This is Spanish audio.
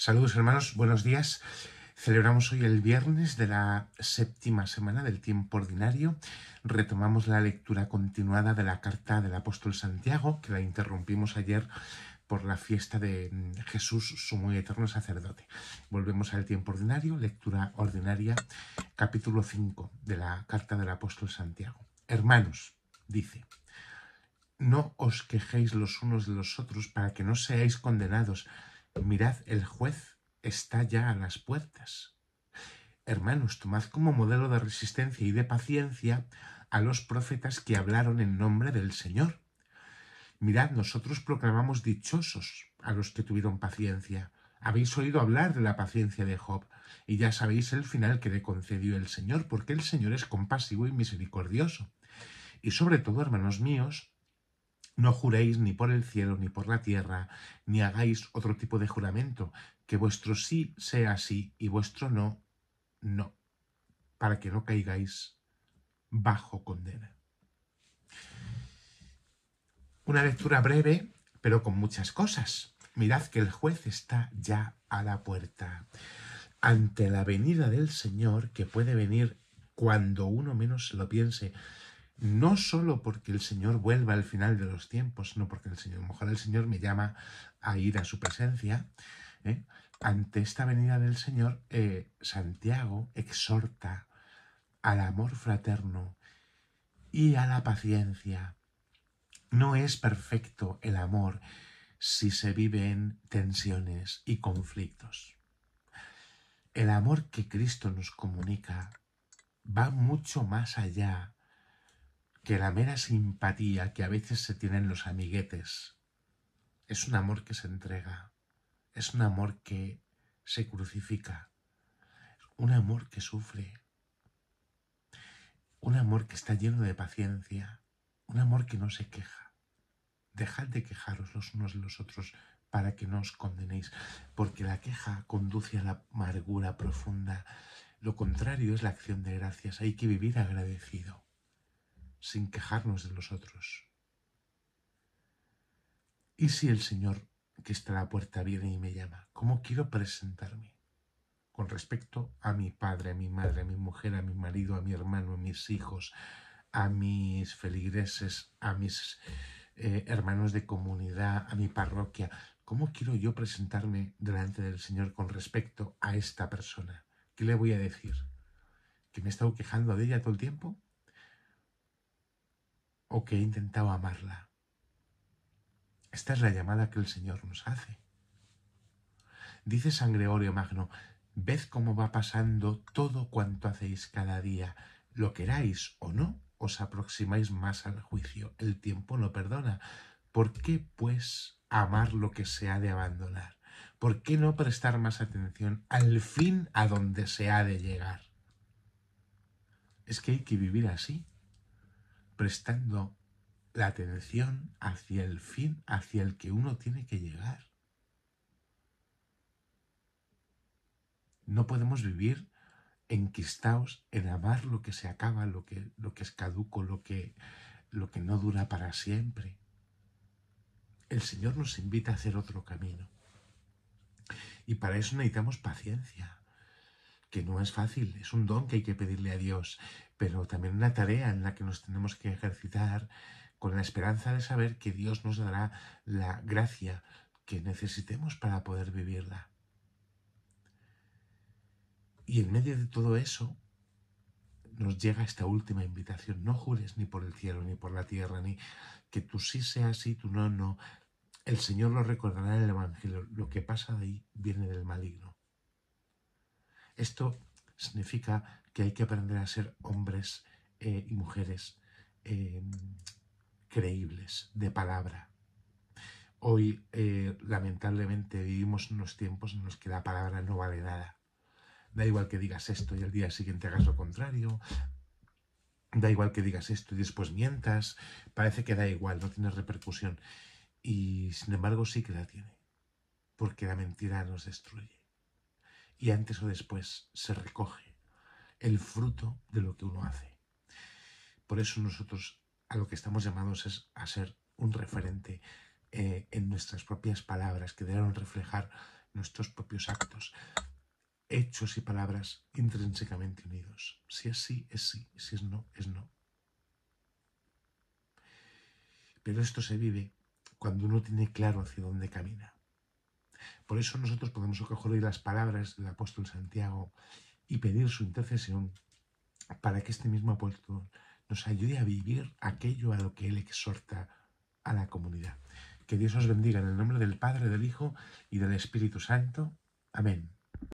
Saludos hermanos, buenos días. Celebramos hoy el viernes de la séptima semana del tiempo ordinario. Retomamos la lectura continuada de la carta del apóstol Santiago, que la interrumpimos ayer por la fiesta de mm, Jesús, su muy eterno sacerdote. Volvemos al tiempo ordinario, lectura ordinaria, capítulo 5 de la carta del apóstol Santiago. Hermanos, dice, no os quejéis los unos de los otros para que no seáis condenados Mirad, el juez está ya a las puertas. Hermanos, tomad como modelo de resistencia y de paciencia a los profetas que hablaron en nombre del Señor. Mirad, nosotros proclamamos dichosos a los que tuvieron paciencia. Habéis oído hablar de la paciencia de Job, y ya sabéis el final que le concedió el Señor, porque el Señor es compasivo y misericordioso. Y sobre todo, hermanos míos, no juréis ni por el cielo, ni por la tierra, ni hagáis otro tipo de juramento, que vuestro sí sea sí y vuestro no, no, para que no caigáis bajo condena. Una lectura breve, pero con muchas cosas. Mirad que el juez está ya a la puerta. Ante la venida del Señor, que puede venir cuando uno menos lo piense, no solo porque el Señor vuelva al final de los tiempos, sino porque el Señor, a mejor el Señor me llama a ir a su presencia. ¿eh? Ante esta venida del Señor, eh, Santiago exhorta al amor fraterno y a la paciencia. No es perfecto el amor si se vive en tensiones y conflictos. El amor que Cristo nos comunica va mucho más allá que la mera simpatía que a veces se tienen los amiguetes es un amor que se entrega, es un amor que se crucifica, un amor que sufre, un amor que está lleno de paciencia, un amor que no se queja. Dejad de quejaros los unos de los otros para que no os condenéis, porque la queja conduce a la amargura profunda. Lo contrario es la acción de gracias, hay que vivir agradecido sin quejarnos de los otros. ¿Y si el Señor que está a la puerta viene y me llama? ¿Cómo quiero presentarme? Con respecto a mi padre, a mi madre, a mi mujer, a mi marido, a mi hermano, a mis hijos, a mis feligreses, a mis eh, hermanos de comunidad, a mi parroquia. ¿Cómo quiero yo presentarme delante del Señor con respecto a esta persona? ¿Qué le voy a decir? ¿Que me he estado quejando de ella todo el tiempo? o que he intentado amarla. Esta es la llamada que el Señor nos hace. Dice San Gregorio Magno, ved cómo va pasando todo cuanto hacéis cada día. Lo queráis o no, os aproximáis más al juicio. El tiempo no perdona. ¿Por qué, pues, amar lo que se ha de abandonar? ¿Por qué no prestar más atención al fin a donde se ha de llegar? Es que hay que vivir así prestando la atención hacia el fin, hacia el que uno tiene que llegar. No podemos vivir enquistados en amar lo que se acaba, lo que, lo que es caduco, lo que, lo que no dura para siempre. El Señor nos invita a hacer otro camino. Y para eso necesitamos paciencia que no es fácil, es un don que hay que pedirle a Dios, pero también una tarea en la que nos tenemos que ejercitar con la esperanza de saber que Dios nos dará la gracia que necesitemos para poder vivirla. Y en medio de todo eso nos llega esta última invitación. No jures ni por el cielo, ni por la tierra, ni que tú sí sea así, tú no, no. El Señor lo recordará en el Evangelio. Lo que pasa de ahí viene del maligno. Esto significa que hay que aprender a ser hombres eh, y mujeres em, creíbles, de palabra. Hoy, eh, lamentablemente, vivimos unos tiempos en los que la palabra no vale nada. Da igual que digas esto y al día siguiente hagas lo contrario. Da igual que digas esto y después mientas. Parece que da igual, no tiene repercusión. Y sin embargo sí que la tiene. Porque la mentira nos destruye y antes o después se recoge el fruto de lo que uno hace. Por eso nosotros a lo que estamos llamados es a ser un referente eh, en nuestras propias palabras, que deberán reflejar nuestros propios actos, hechos y palabras intrínsecamente unidos. Si es sí, es sí, si es no, es no. Pero esto se vive cuando uno tiene claro hacia dónde camina. Por eso nosotros podemos acoger las palabras del apóstol Santiago y pedir su intercesión para que este mismo apóstol nos ayude a vivir aquello a lo que él exhorta a la comunidad. Que Dios os bendiga en el nombre del Padre, del Hijo y del Espíritu Santo. Amén.